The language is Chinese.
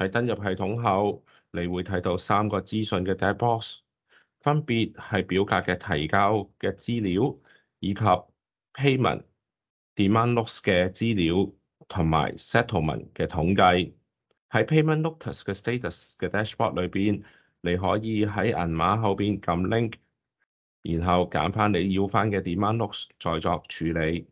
喺登入系統後，你會睇到三個資訊嘅 d a s h b o x 分別係表格嘅提交嘅資料，以及 payment demand notes 嘅資料同埋 settlement 嘅統計。喺 payment notes 嘅 status 嘅 dashboard 裏邊，你可以喺銀碼後邊撳 link，然後揀翻你要翻嘅 demand notes 再作處理。